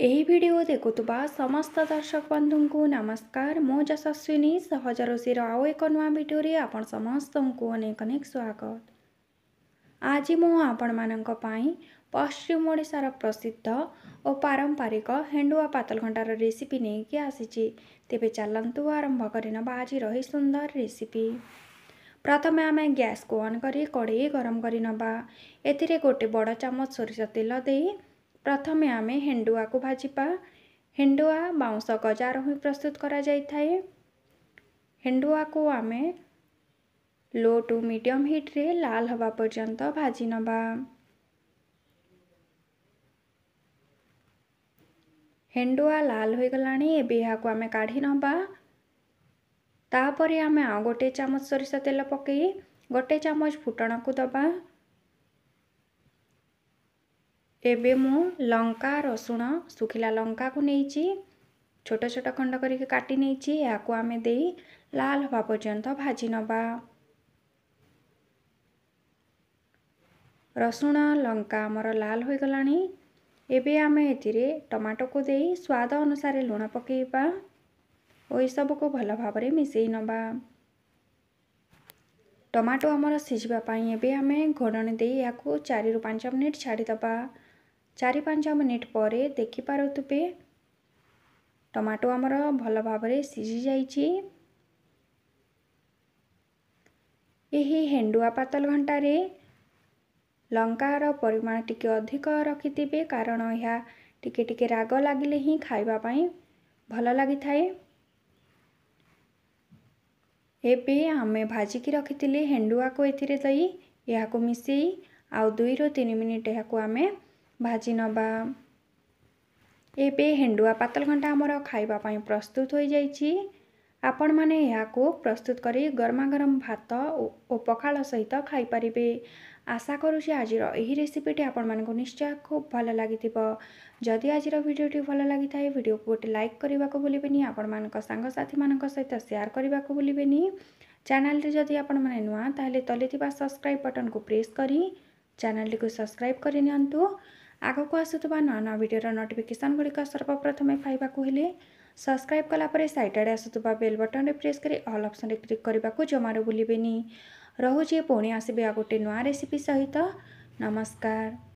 यही भिडियो देखु समस्त दर्शक बन्धुको नमस्कार म ज्विनी एक नुआ र आउँछ नयाँ भिडियो अनेक अनेक स्वागत आज म आप पश्चिमओडार प्रसिद्ध ओ पारम्परिक हेणुवा पतल खटार र पि नै आसि तेबु आरम्भ गरि रही सुन्दर रेसिपि प्रथमे आमे ग्यासको अन गरि कडै गरम गरि गोटे बड चामच सोरिष तेल दि ପ୍ରଥମେ ଆମେ ହେଣ୍ଡୁଆକୁ ଭାଜିବା ହେଣ୍ଡୁଆ ବାଉଁଶ ଗଜାରୁ ହିଁ ପ୍ରସ୍ତୁତ କରାଯାଇଥାଏ ହେଣ୍ଡୁଆକୁ ଆମେ ଲୋ ଟୁ ମିଡ଼ିୟମ୍ ହିଟ୍ରେ ଲାଲ ହେବା ପର୍ଯ୍ୟନ୍ତ ଭାଜି ନେବା ହେଣ୍ଡୁଆ ଲାଲ ହୋଇଗଲାଣି ଏବେ ଏହାକୁ ଆମେ କାଢ଼ି ନେବା ତାପରେ ଆମେ ଆଉ ଗୋଟେ ଚାମଚ ସୋରିଷ ତେଲ ପକାଇ ଗୋଟେ ଚାମଚ ଫୁଟଣକୁ ଦେବା ଏବେ ମୁଁ ଲଙ୍କା ରସୁଣ ଶୁଖିଲା ଲଙ୍କାକୁ ନେଇଛି ଛୋଟ ଛୋଟ ଖଣ୍ଡ କରିକି କାଟି ନେଇଛି ଏହାକୁ ଆମେ ଦେଇ ଲାଲ ହେବା ପର୍ଯ୍ୟନ୍ତ ଭାଜି ନେବା ରସୁଣ ଲଙ୍କା ଆମର ଲାଲ ହୋଇଗଲାଣି ଏବେ ଆମେ ଏଥିରେ ଟମାଟୋକୁ ଦେଇ ସ୍ୱାଦ ଅନୁସାରେ ଲୁଣ ପକାଇବା ଓ ଏସବୁକୁ ଭଲ ଭାବରେ ମିଶାଇ ନେବା ଟମାଟୋ ଆମର ସିଝିବା ପାଇଁ ଏବେ ଆମେ ଘୋଡ଼ଣୀ ଦେଇ ଏହାକୁ ଚାରିରୁ ପାଞ୍ଚ ମିନିଟ୍ ଛାଡ଼ିଦେବା ଚାରି ପାଞ୍ଚ ମିନିଟ୍ ପରେ ଦେଖିପାରୁଥିବେ ଟମାଟୋ ଆମର ଭଲ ଭାବରେ ସିଝି ଯାଇଛି ଏହି ହେଣ୍ଡୁଆ ପାତଲ ଘଣ୍ଟାରେ ଲଙ୍କାର ପରିମାଣ ଟିକେ ଅଧିକ ରଖିଥିବେ କାରଣ ଏହା ଟିକେ ଟିକେ ରାଗ ଲାଗିଲେ ହିଁ ଖାଇବା ପାଇଁ ଭଲ ଲାଗିଥାଏ ଏବେ ଆମେ ଭାଜିକି ରଖିଥିଲେ ହେଣ୍ଡୁଆକୁ ଏଥିରେ ଦେଇ ଏହାକୁ ମିଶାଇ ଆଉ ଦୁଇରୁ ତିନି ମିନିଟ୍ ଏହାକୁ ଆମେ भाजिन हेंडुआ पातल घंटा हमरो खाइबा खाइ प्रस्तुत हुन्छ आपण माने याको प्रस्तुत गरि गरमारम भात ओ पखाल सहित परिबे आशा आज रेसिपिटी आप्च भएलागि जति आज भिडियो भन्नु लागि गएक मानको आपणमा साथी मानको सहित सेयर बुलबि च्यानेटी जिम्मी आप त सब्सक्राइब को प्रेस गरि को सब्सक्राइब करिनियंतु आगको आसु नयाँ नयाँ भिडियो नोटिकेसन गुडिक सर्वप्रथम फाइभले सब्सक्राइब कलाप साइट आसु बेल बटन प्रेस गरि अल अप्सन क्लिक जमारु भुलबेन रहे पो आस गोटे नसिपि सहित नमस्कार